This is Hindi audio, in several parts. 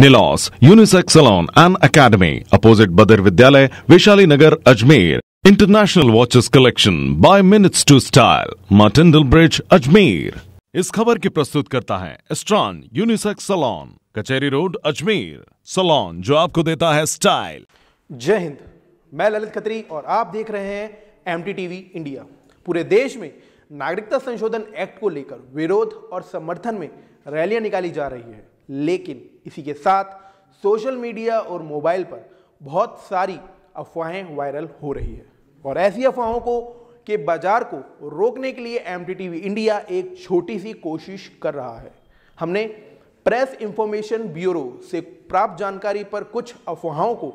निलॉस unisex salon and academy opposite बदर विद्यालय Vaishali Nagar Ajmer international watches collection by minutes to style Martindale Bridge Ajmer इस खबर की प्रस्तुत करता है Astron unisex salon Kacheri Road Ajmer salon जो आपको देता है स्टाइल जय हिंद मैं ललित खत्री और आप देख रहे हैं एम टीवी इंडिया पूरे देश में नागरिकता संशोधन एक्ट को लेकर विरोध और समर्थन में रैलियां निकाली जा रही है लेकिन इसी के साथ सोशल मीडिया और मोबाइल पर बहुत सारी अफवाहें वायरल हो रही है और ऐसी अफवाहों को के बाजार को रोकने के लिए एम इंडिया एक छोटी सी कोशिश कर रहा है हमने प्रेस इंफॉर्मेशन ब्यूरो से प्राप्त जानकारी पर कुछ अफवाहों को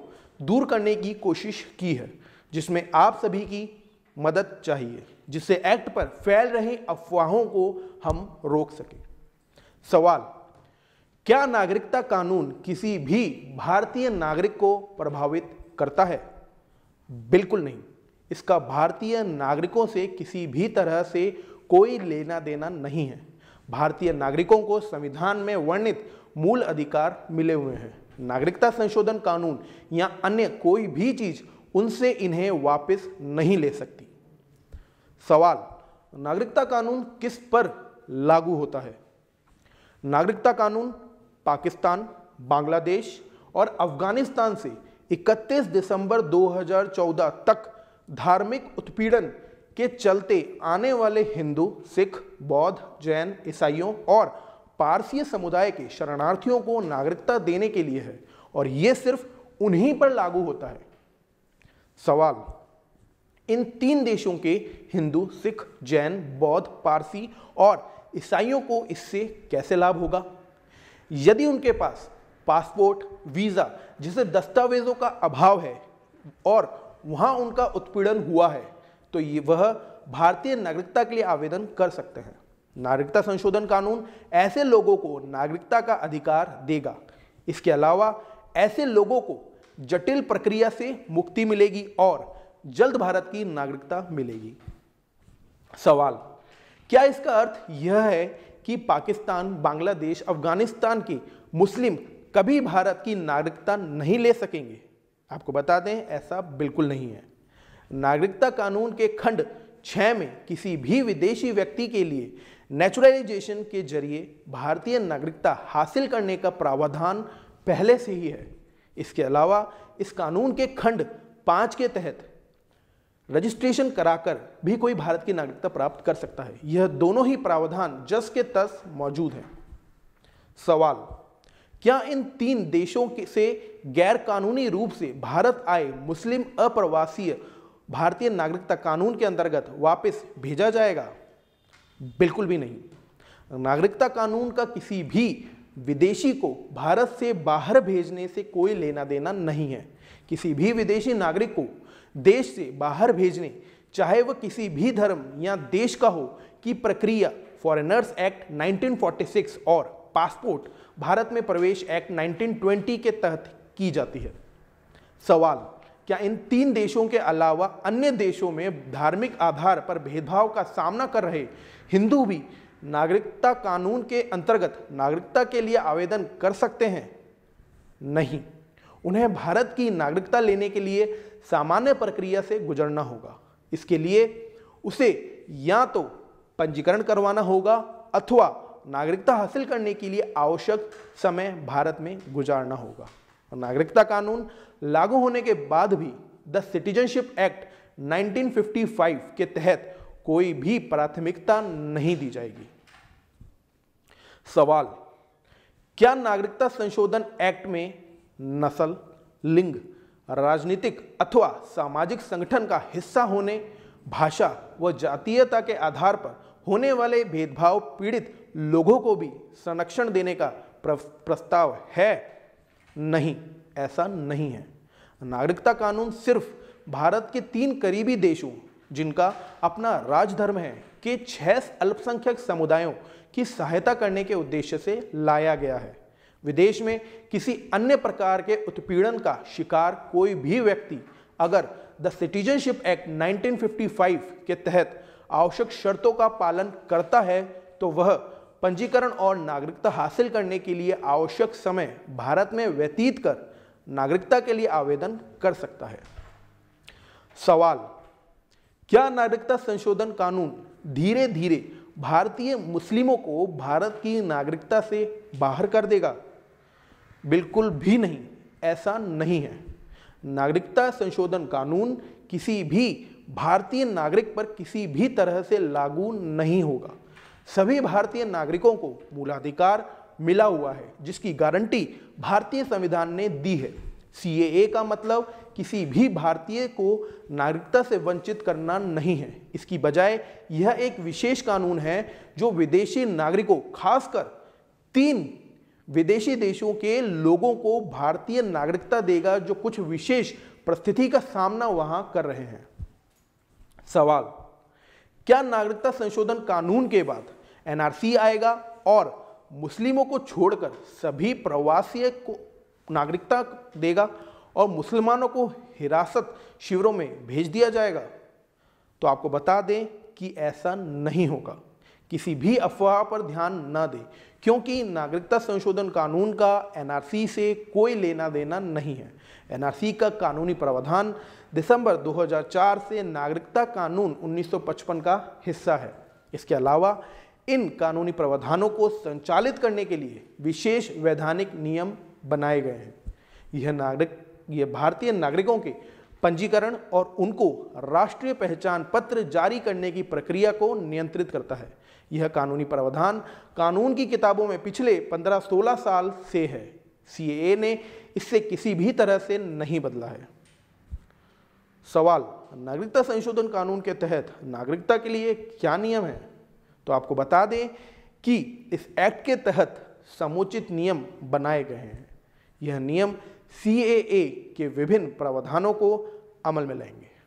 दूर करने की कोशिश की है जिसमें आप सभी की मदद चाहिए जिससे एक्ट पर फैल रही अफवाहों को हम रोक सकें सवाल क्या नागरिकता कानून किसी भी भारतीय नागरिक को प्रभावित करता है बिल्कुल नहीं इसका भारतीय नागरिकों से किसी भी तरह से कोई लेना देना नहीं है भारतीय नागरिकों को संविधान में वर्णित मूल अधिकार मिले हुए हैं नागरिकता संशोधन कानून या अन्य कोई भी चीज उनसे इन्हें वापस नहीं ले सकती सवाल नागरिकता कानून किस पर लागू होता है नागरिकता कानून पाकिस्तान बांग्लादेश और अफगानिस्तान से 31 दिसंबर 2014 तक धार्मिक उत्पीड़न के चलते आने वाले हिंदू सिख बौद्ध जैन ईसाइयों और पारसीय समुदाय के शरणार्थियों को नागरिकता देने के लिए है और यह सिर्फ उन्हीं पर लागू होता है सवाल इन तीन देशों के हिंदू सिख जैन बौद्ध पारसी और ईसाइयों को इससे कैसे लाभ होगा यदि उनके पास पासपोर्ट वीज़ा जैसे दस्तावेज़ों का अभाव है और वहाँ उनका उत्पीड़न हुआ है तो ये वह भारतीय नागरिकता के लिए आवेदन कर सकते हैं नागरिकता संशोधन कानून ऐसे लोगों को नागरिकता का अधिकार देगा इसके अलावा ऐसे लोगों को जटिल प्रक्रिया से मुक्ति मिलेगी और जल्द भारत की नागरिकता मिलेगी सवाल क्या इसका अर्थ यह है कि पाकिस्तान बांग्लादेश अफगानिस्तान के मुस्लिम कभी भारत की नागरिकता नहीं ले सकेंगे आपको बता दें ऐसा बिल्कुल नहीं है नागरिकता कानून के खंड छः में किसी भी विदेशी व्यक्ति के लिए नेचुरलाइजेशन के जरिए भारतीय नागरिकता हासिल करने का प्रावधान पहले से ही है इसके अलावा इस कानून के खंड पाँच के तहत रजिस्ट्रेशन कराकर भी कोई भारत की नागरिकता प्राप्त कर सकता है यह दोनों ही प्रावधान जस के तस मौजूद हैं सवाल क्या इन तीन देशों के से गैर कानूनी रूप से भारत आए मुस्लिम अप्रवासीय भारतीय नागरिकता कानून के अंतर्गत वापस भेजा जाएगा बिल्कुल भी नहीं नागरिकता कानून का किसी भी विदेशी को भारत से बाहर भेजने से कोई लेना देना नहीं है किसी भी विदेशी नागरिक को देश से बाहर भेजने चाहे वह किसी भी धर्म या देश का हो की प्रक्रिया फॉरेनर्स एक्ट 1946 और पासपोर्ट भारत में प्रवेश एक्ट 1920 के तहत की जाती है सवाल क्या इन तीन देशों के अलावा अन्य देशों में धार्मिक आधार पर भेदभाव का सामना कर रहे हिंदू भी नागरिकता कानून के अंतर्गत नागरिकता के लिए आवेदन कर सकते हैं नहीं उन्हें भारत की नागरिकता लेने के लिए सामान्य प्रक्रिया से गुजरना होगा इसके लिए उसे या तो पंजीकरण करवाना होगा अथवा नागरिकता हासिल करने के लिए आवश्यक समय भारत में गुजारना होगा और नागरिकता कानून लागू होने के बाद भी द सिटीजनशिप एक्ट 1955 के तहत कोई भी प्राथमिकता नहीं दी जाएगी सवाल क्या नागरिकता संशोधन एक्ट में नस्ल लिंग राजनीतिक अथवा सामाजिक संगठन का हिस्सा होने भाषा व जातीयता के आधार पर होने वाले भेदभाव पीड़ित लोगों को भी संरक्षण देने का प्रस्ताव है नहीं ऐसा नहीं है नागरिकता कानून सिर्फ भारत के तीन करीबी देशों जिनका अपना राजधर्म है के छह अल्पसंख्यक समुदायों की सहायता करने के उद्देश्य से लाया गया है विदेश में किसी अन्य प्रकार के उत्पीड़न का शिकार कोई भी व्यक्ति अगर द सिटीजनशिप एक्ट 1955 के तहत आवश्यक शर्तों का पालन करता है तो वह पंजीकरण और नागरिकता हासिल करने के लिए आवश्यक समय भारत में व्यतीत कर नागरिकता के लिए आवेदन कर सकता है सवाल क्या नागरिकता संशोधन कानून धीरे धीरे भारतीय मुस्लिमों को भारत की नागरिकता से बाहर कर देगा बिल्कुल भी नहीं ऐसा नहीं है नागरिकता संशोधन कानून किसी भी भारतीय नागरिक पर किसी भी तरह से लागू नहीं होगा सभी भारतीय नागरिकों को मूलाधिकार मिला हुआ है जिसकी गारंटी भारतीय संविधान ने दी है सी का मतलब किसी भी भारतीय को नागरिकता से वंचित करना नहीं है इसकी बजाय यह एक विशेष कानून है जो विदेशी नागरिकों खासकर तीन विदेशी देशों के लोगों को भारतीय नागरिकता देगा जो कुछ विशेष परिस्थिति का सामना वहां कर रहे हैं सवाल क्या नागरिकता संशोधन कानून के बाद एनआरसी आएगा और मुस्लिमों को छोड़कर सभी प्रवासी को नागरिकता देगा और मुसलमानों को हिरासत शिविरों में भेज दिया जाएगा तो आपको बता दें कि ऐसा नहीं होगा किसी भी अफवाह पर ध्यान न दें क्योंकि नागरिकता संशोधन कानून का एनआरसी से कोई लेना देना नहीं है एनआरसी का कानूनी प्रावधान दिसंबर 2004 से नागरिकता कानून 1955 का हिस्सा है इसके अलावा इन कानूनी प्रावधानों को संचालित करने के लिए विशेष वैधानिक नियम बनाए गए हैं यह नागरिक ये भारतीय नागरिकों के पंजीकरण और उनको राष्ट्रीय पहचान पत्र जारी करने की प्रक्रिया को नियंत्रित करता है यह कानूनी प्रावधान कानून की किताबों में पिछले 15-16 साल से है सी ने इससे किसी भी तरह से नहीं बदला है सवाल नागरिकता संशोधन कानून के तहत नागरिकता के लिए क्या नियम है तो आपको बता दें कि इस एक्ट के तहत समुचित नियम बनाए गए हैं यह नियम सी के विभिन्न प्रावधानों को अमल में लाएंगे